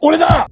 俺だ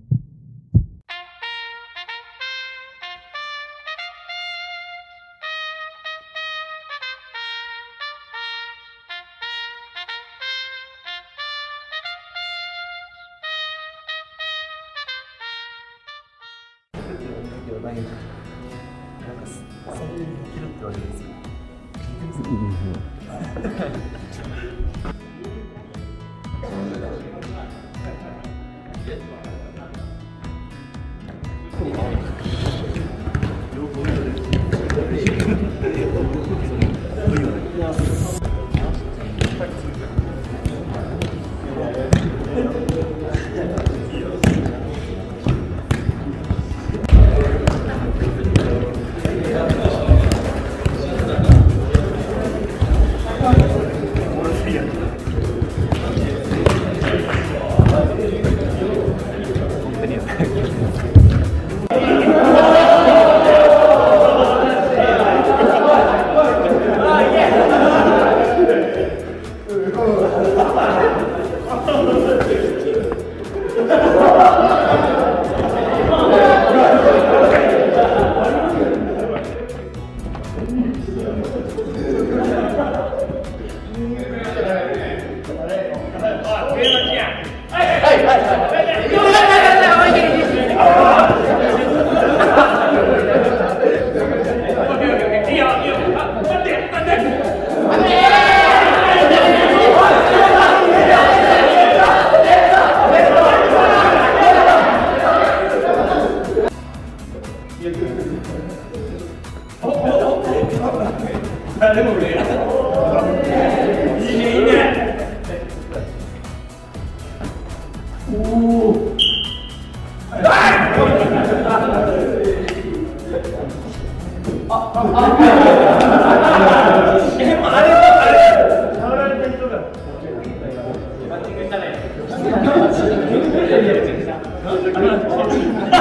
すいません。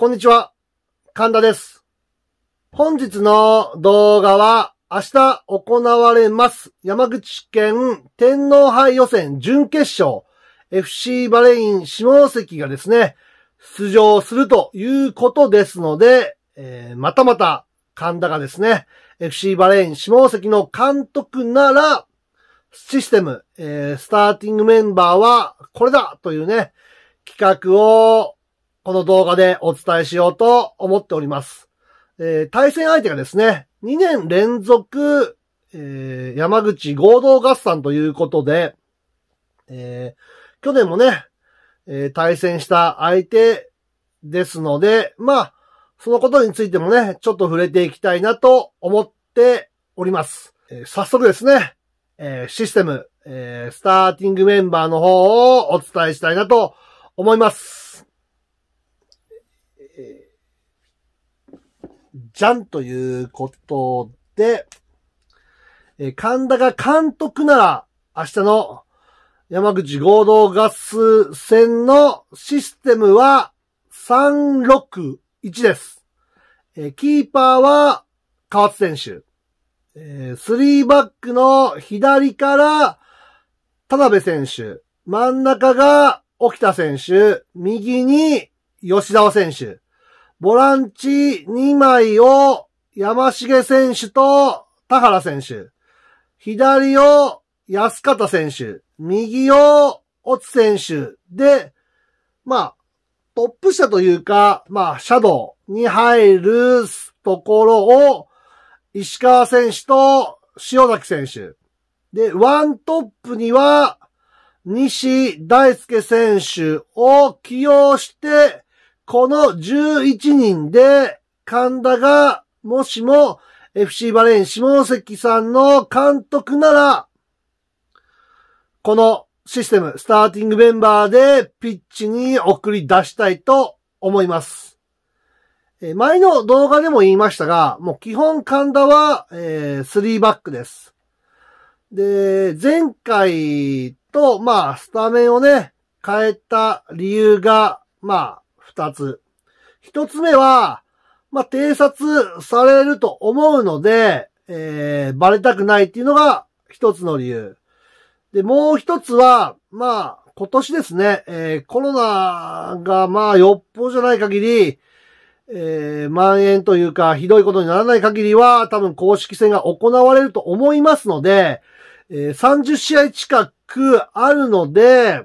こんにちは。神田です。本日の動画は、明日行われます、山口県天皇杯予選準決勝、FC バレイン下関がですね、出場するということですので、えー、またまた神田がですね、FC バレイン下関の監督なら、システム、えー、スターティングメンバーはこれだというね、企画をこの動画でお伝えしようと思っております。えー、対戦相手がですね、2年連続、えー、山口合同合算ということで、えー、去年もね、えー、対戦した相手ですので、まあ、そのことについてもね、ちょっと触れていきたいなと思っております。えー、早速ですね、えシステム、えスターティングメンバーの方をお伝えしたいなと思います。じゃんということで、え神田が監督なら、明日の山口合同合ス戦のシステムは361です。えキーパーは河津選手。えー、3バックの左から田辺選手。真ん中が沖田選手。右に吉沢選手。ボランチ2枚を山重選手と田原選手。左を安方選手。右を落選手。で、まあ、トップ下というか、まあ、シャドウに入るところを、石川選手と塩崎選手。で、ワントップには、西大輔選手を起用して、この11人で、神田が、もしも、FC バレン下関さんの監督なら、このシステム、スターティングメンバーでピッチに送り出したいと思います。前の動画でも言いましたが、もう基本神田は、えー、3バックです。で、前回と、まあ、スタメンをね、変えた理由が、ま二つ。一つ目は、まあ、偵察されると思うので、えー、バレたくないっていうのが一つの理由。で、もう一つは、まあ、今年ですね、えー、コロナが、まあ、よっぽじゃない限り、えー、蔓延というか、ひどいことにならない限りは、多分公式戦が行われると思いますので、えー、30試合近くあるので、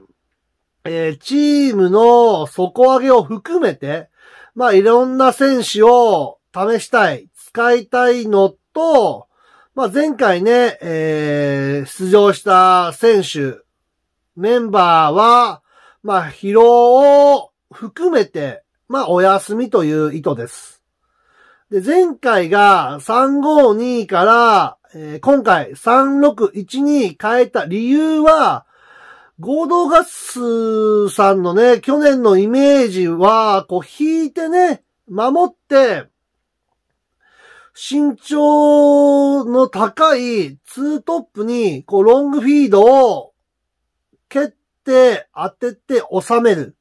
えー、チームの底上げを含めて、まあいろんな選手を試したい、使いたいのと、まあ前回ね、えー、出場した選手、メンバーは、まあ疲労を含めて、まあお休みという意図です。で、前回が352から、えー、今回361に変えた理由は、合同合数さんのね、去年のイメージは、こう引いてね、守って、身長の高いツートップに、こうロングフィードを蹴って当てて収める。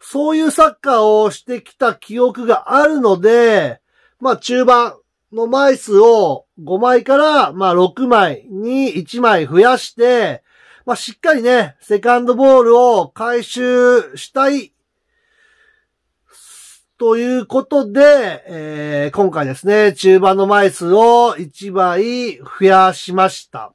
そういうサッカーをしてきた記憶があるので、まあ中盤の枚数を5枚から、まあ6枚に1枚増やして、まあ、しっかりね、セカンドボールを回収したい、ということで、えー、今回ですね、中盤の枚数を1倍増やしました。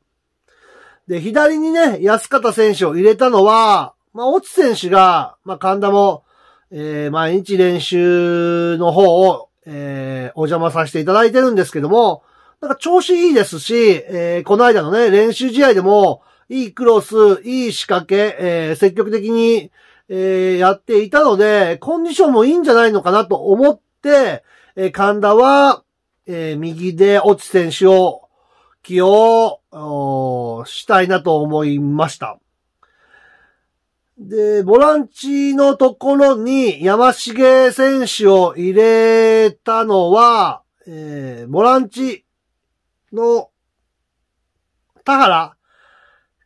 で、左にね、安方選手を入れたのは、まあ、落ち選手が、まあ、神田も、えー、毎日練習の方を、えー、お邪魔させていただいてるんですけども、なんか調子いいですし、えー、この間のね、練習試合でも、いいクロス、いい仕掛け、えー、積極的に、えー、やっていたので、コンディションもいいんじゃないのかなと思って、えー、神田は、えー、右で落ち選手を起用したいなと思いました。で、ボランチのところに山重選手を入れたのは、えー、ボランチの田原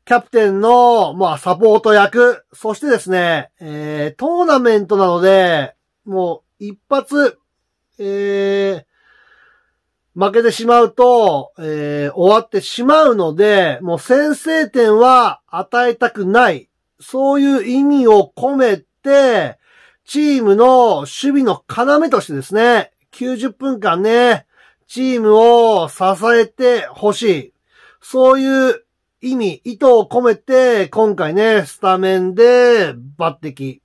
キャプテンの、まあ、サポート役、そしてですね、えー、トーナメントなので、もう、一発、えー、負けてしまうと、えー、終わってしまうので、もう先制点は与えたくない。そういう意味を込めて、チームの守備の要としてですね、90分間ね、チームを支えてほしい。そういう意味、意図を込めて、今回ね、スタメンで抜擢。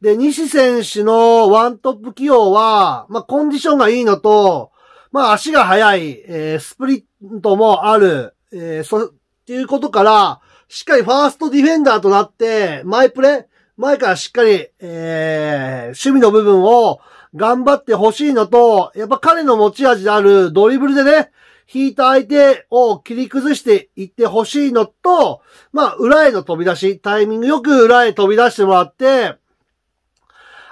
で、西選手のワントップ起用は、まあ、コンディションがいいのと、まあ、足が速い、えー、スプリットもある、えー、そ、っていうことから、しっかりファーストディフェンダーとなって、前プレ前からしっかり、えー、趣味の部分を頑張ってほしいのと、やっぱ彼の持ち味であるドリブルでね、引いた相手を切り崩していってほしいのと、まあ、裏への飛び出し、タイミングよく裏へ飛び出してもらって、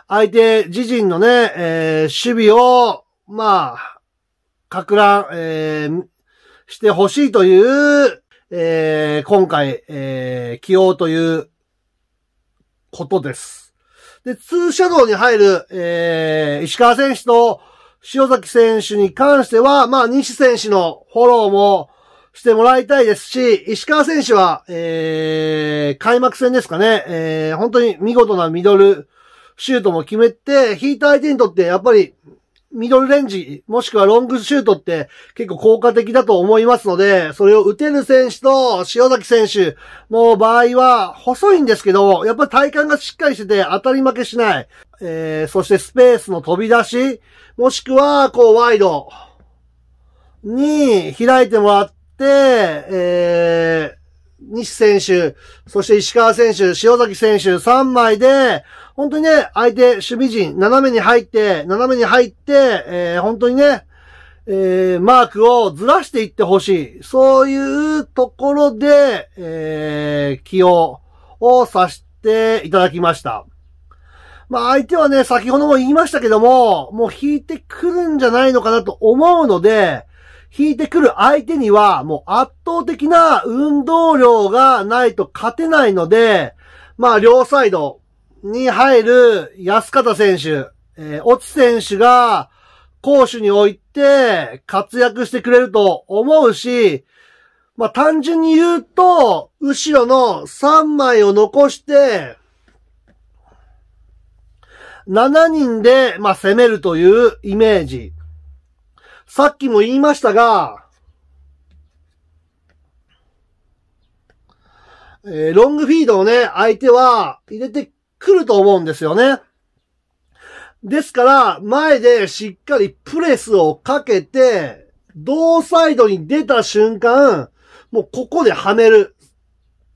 相手自陣のね、えー、守備を、まあ、かく乱、えー、してほしいという、えー、今回、えー、起用ということです。で、ツーシャドウに入る、えー、石川選手と塩崎選手に関しては、まあ、西選手のフォローもしてもらいたいですし、石川選手は、えー、開幕戦ですかね、えー、本当に見事なミドルシュートも決めて、ーター相手にとってやっぱりミドルレンジ、もしくはロングシュートって結構効果的だと思いますので、それを打てる選手と塩崎選手の場合は細いんですけど、やっぱり体幹がしっかりしてて当たり負けしない。えー、そしてスペースの飛び出し、もしくはこうワイドに開いてもらって、えー、西選手、そして石川選手、塩崎選手3枚で、本当にね、相手、守備陣、斜めに入って、斜めに入って、えー、本当にね、えー、マークをずらしていってほしい。そういうところで、えー、起用をさせていただきました。まあ相手はね、先ほども言いましたけども、もう引いてくるんじゃないのかなと思うので、引いてくる相手にはもう圧倒的な運動量がないと勝てないので、まあ両サイド、に入る安方選手、えー、落選手が、攻守において活躍してくれると思うし、まあ、単純に言うと、後ろの3枚を残して、7人で、まあ、攻めるというイメージ。さっきも言いましたが、えー、ロングフィードをね、相手は入れて来ると思うんですよね。ですから、前でしっかりプレスをかけて、同サイドに出た瞬間、もうここではめる。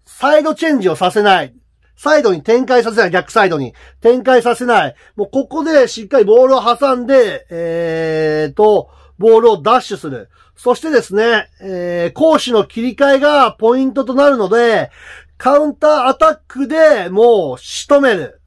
サイドチェンジをさせない。サイドに展開させない。逆サイドに展開させない。もうここでしっかりボールを挟んで、えーと、ボールをダッシュする。そしてですね、えー、講師の切り替えがポイントとなるので、カウンターアタックでもう仕留める。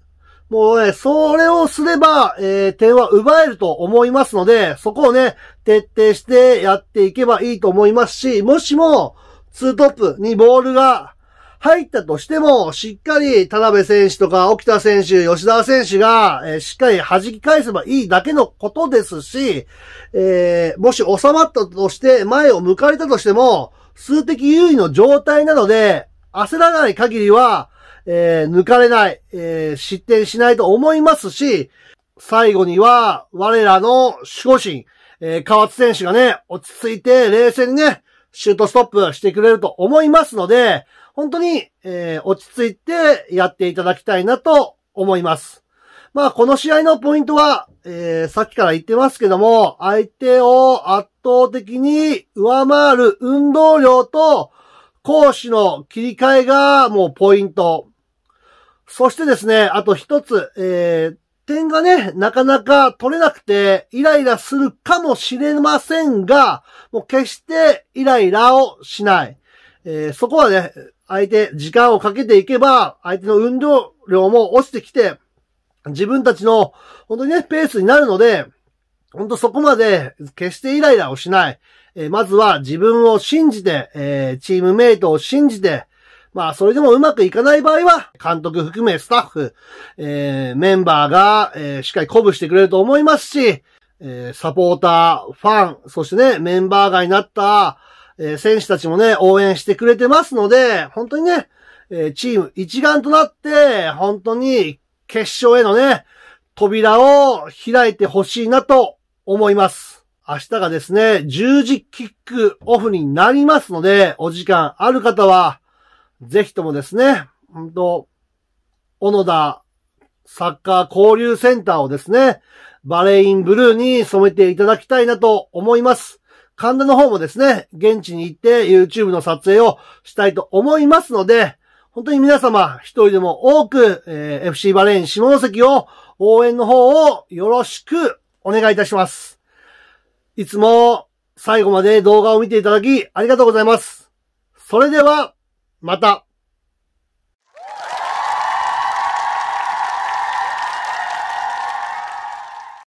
もうね、それをすれば、えー、点は奪えると思いますので、そこをね、徹底してやっていけばいいと思いますし、もしも、ツートップにボールが入ったとしても、しっかり田辺選手とか沖田選手、吉田選手が、えー、しっかり弾き返せばいいだけのことですし、えー、もし収まったとして、前を向かれたとしても、数的優位の状態なので、焦らない限りは、えー、抜かれない、えー、失点しないと思いますし、最後には、我らの守護神、えー、河津選手がね、落ち着いて冷静にね、シュートストップしてくれると思いますので、本当に、えー、落ち着いてやっていただきたいなと思います。まあ、この試合のポイントは、えー、さっきから言ってますけども、相手を圧倒的に上回る運動量と、講師の切り替えがもうポイント。そしてですね、あと一つ、えー、点がね、なかなか取れなくて、イライラするかもしれませんが、もう決してイライラをしない。えー、そこはね、相手、時間をかけていけば、相手の運動量も落ちてきて、自分たちの、本当にね、ペースになるので、ほんとそこまで決してイライラをしない。えまずは自分を信じて、えチームメイトを信じて、まあ、それでもうまくいかない場合は、監督含めスタッフ、えメンバーが、えしっかり鼓舞してくれると思いますし、えサポーター、ファン、そしてね、メンバー外になった、え選手たちもね、応援してくれてますので、本当にね、えチーム一丸となって、本当に決勝へのね、扉を開いてほしいなと思います。明日がですね、十字キックオフになりますので、お時間ある方は、ぜひともですね、んと、小野田サッカー交流センターをですね、バレインブルーに染めていただきたいなと思います。神田の方もですね、現地に行って YouTube の撮影をしたいと思いますので、本当に皆様一人でも多く、えー、FC バレーン下関を応援の方をよろしくお願いいたします。いつも最後まで動画を見ていただきありがとうございます。それでは、また。